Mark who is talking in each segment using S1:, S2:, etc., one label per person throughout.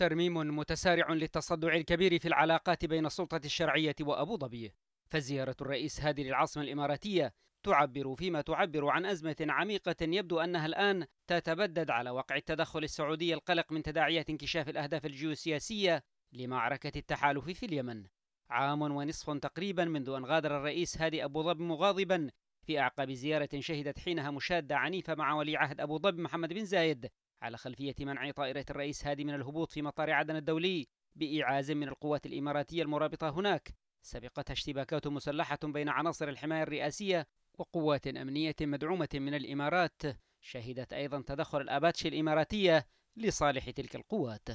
S1: ترميم متسارع للتصدع الكبير في العلاقات بين السلطة الشرعية وأبو ظبي فزيارة الرئيس هادي للعاصمة الإماراتية تعبر فيما تعبر عن أزمة عميقة يبدو أنها الآن تتبدد على وقع التدخل السعودي القلق من تداعيات انكشاف الأهداف الجيوسياسية لمعركة التحالف في اليمن عام ونصف تقريبا منذ أن غادر الرئيس هادي أبو ظبي مغاضبا في أعقاب زيارة شهدت حينها مشادة عنيفة مع ولي عهد أبو ظبي محمد بن زايد على خلفية منع طائرة الرئيس هادي من الهبوط في مطار عدن الدولي بإيعاز من القوات الإماراتية المرابطة هناك سبقتها اشتباكات مسلحة بين عناصر الحماية الرئاسية وقوات أمنية مدعومة من الإمارات شهدت أيضا تدخل الأباتشي الإماراتية لصالح تلك القوات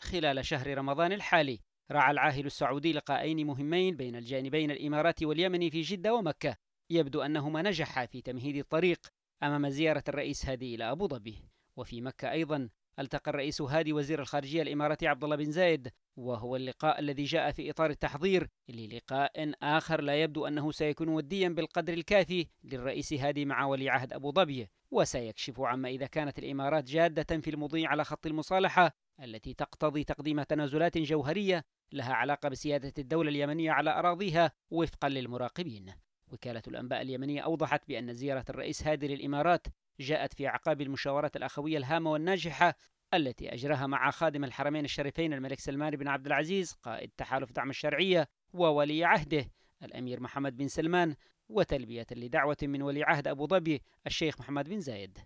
S1: خلال شهر رمضان الحالي رعى العاهل السعودي لقاءين مهمين بين الجانبين الإماراتي واليمني في جدة ومكة يبدو أنهما نجحا في تمهيد الطريق أمام زيارة الرئيس هادي إلى أبو ظبي وفي مكة أيضا التقى الرئيس هادي وزير الخارجية الإماراتي عبد الله بن زايد وهو اللقاء الذي جاء في إطار التحضير للقاء آخر لا يبدو أنه سيكون وديا بالقدر الكافي للرئيس هادي مع ولي عهد أبو ظبي وسيكشف عما إذا كانت الإمارات جادة في المضي على خط المصالحة التي تقتضي تقديم تنازلات جوهرية لها علاقة بسيادة الدولة اليمنية على أراضيها وفقا للمراقبين وكالة الأنباء اليمنية أوضحت بأن زيارة الرئيس هادي للإمارات جاءت في أعقاب المشاورات الأخوية الهامة والناجحة التي أجراها مع خادم الحرمين الشريفين الملك سلمان بن عبد العزيز قائد تحالف دعم الشرعية وولي عهده الأمير محمد بن سلمان وتلبية لدعوة من ولي عهد أبو ظبي الشيخ محمد بن زايد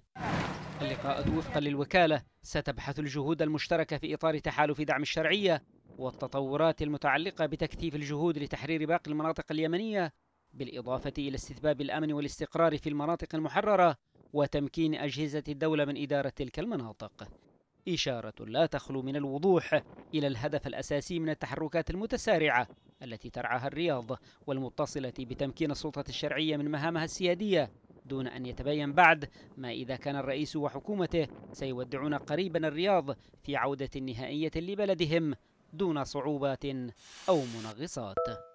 S1: اللقاءات وفقا للوكالة ستبحث الجهود المشتركة في إطار تحالف دعم الشرعية والتطورات المتعلقة بتكثيف الجهود لتحرير باقي المناطق اليمنية بالإضافة إلى استتباب الأمن والاستقرار في المناطق المحررة وتمكين أجهزة الدولة من إدارة تلك المناطق إشارة لا تخلو من الوضوح إلى الهدف الأساسي من التحركات المتسارعة التي ترعاها الرياض والمتصلة بتمكين السلطة الشرعية من مهامها السيادية دون أن يتبين بعد ما إذا كان الرئيس وحكومته سيودعون قريبا الرياض في عودة نهائية لبلدهم دون صعوبات أو منغصات